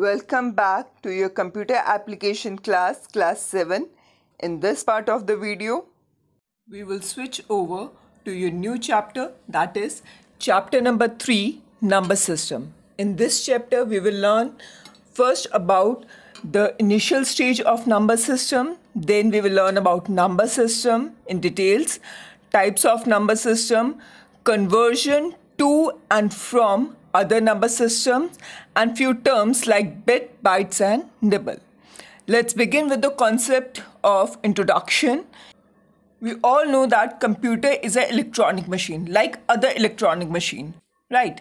Welcome back to your computer application class, class 7. In this part of the video, we will switch over to your new chapter that is chapter number 3, number system. In this chapter, we will learn first about the initial stage of number system. Then we will learn about number system in details, types of number system, conversion to and from other number systems and few terms like bit, bytes and nibble. Let's begin with the concept of introduction. We all know that computer is an electronic machine like other electronic machine, right?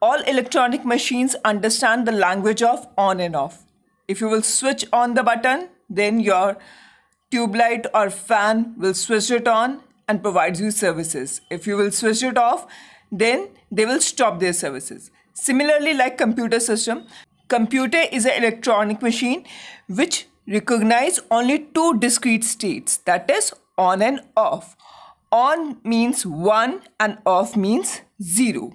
All electronic machines understand the language of on and off. If you will switch on the button, then your tube light or fan will switch it on and provides you services. If you will switch it off, then they will stop their services. Similarly, like computer system, computer is an electronic machine which recognize only two discrete states that is on and off. On means 1 and off means 0.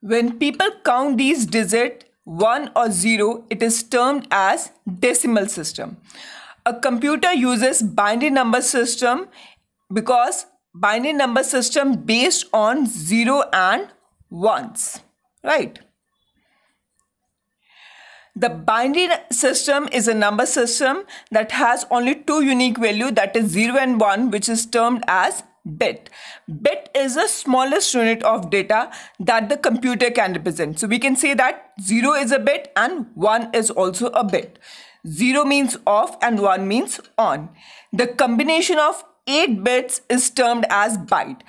When people count these digits 1 or 0 it is termed as decimal system. A computer uses binary number system because binary number system based on 0 and 1s, right? The binary system is a number system that has only two unique value that is 0 and 1 which is termed as bit. Bit is the smallest unit of data that the computer can represent. So we can say that 0 is a bit and 1 is also a bit. 0 means off and 1 means on. The combination of 8 bits is termed as byte.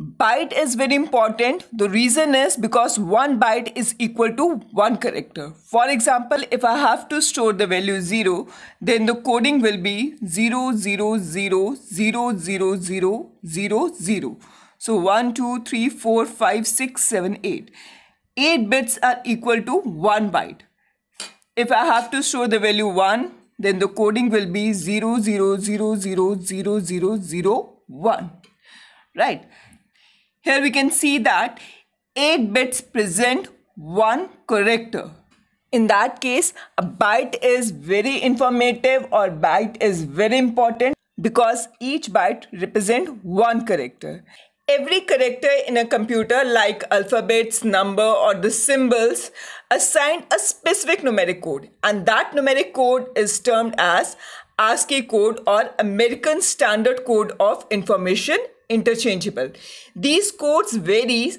Byte is very important. The reason is because one byte is equal to one character. For example, if I have to store the value 0, then the coding will be 0, 0, 0, 0, 0, 0, 0, 0. So 1, 2, 3, 4, 5, 6, 7, 8. 8 bits are equal to 1 byte. If I have to store the value 1, then the coding will be 00000001 right here we can see that 8 bits present one character in that case a byte is very informative or byte is very important because each byte represent one character Every character in a computer, like alphabets, number, or the symbols, assigned a specific numeric code, and that numeric code is termed as ASCII code or American Standard Code of Information Interchangeable. These codes varies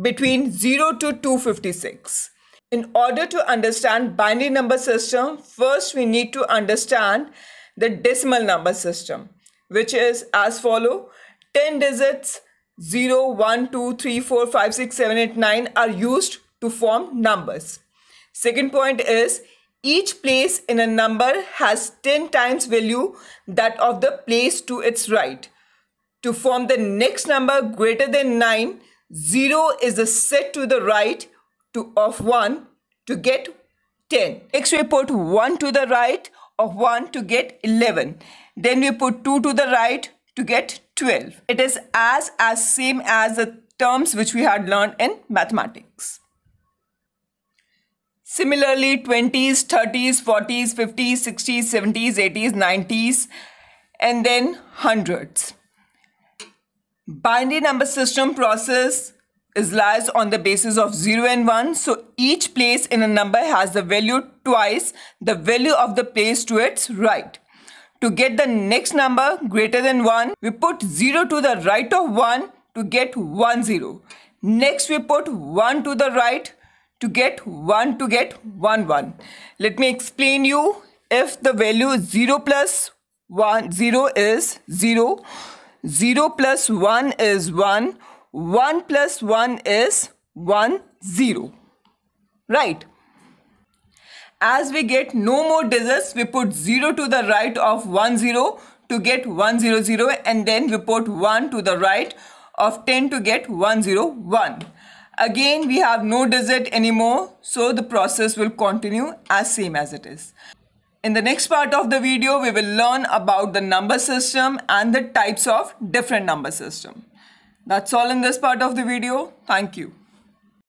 between 0 to 256. In order to understand binary number system, first we need to understand the decimal number system, which is as follow. 10 digits 0, 1, 2, 3, 4, 5, 6, 7, 8, 9 are used to form numbers. Second point is each place in a number has 10 times value that of the place to its right. To form the next number greater than 9, 0 is a set to the right to, of 1 to get 10. Next we put 1 to the right of 1 to get 11. Then we put 2 to the right to get 12. It is as, as same as the terms which we had learned in mathematics. Similarly, 20s, 30s, 40s, 50s, 60s, 70s, 80s, 90s, and then hundreds. Binary number system process is lies on the basis of 0 and 1. So each place in a number has the value twice the value of the place to its right. To get the next number greater than 1, we put 0 to the right of 1 to get 1 0. Next we put 1 to the right to get 1 to get 1 1. Let me explain you if the value 0 plus 1 0 is 0, 0 plus 1 is 1, 1 plus 1 is 1 0. Right. As we get no more digits, we put 0 to the right of 1 0 to get 1 0 0 and then we put 1 to the right of 10 to get 1 0 1. Again, we have no digit anymore, so the process will continue as same as it is. In the next part of the video, we will learn about the number system and the types of different number system. That's all in this part of the video. Thank you.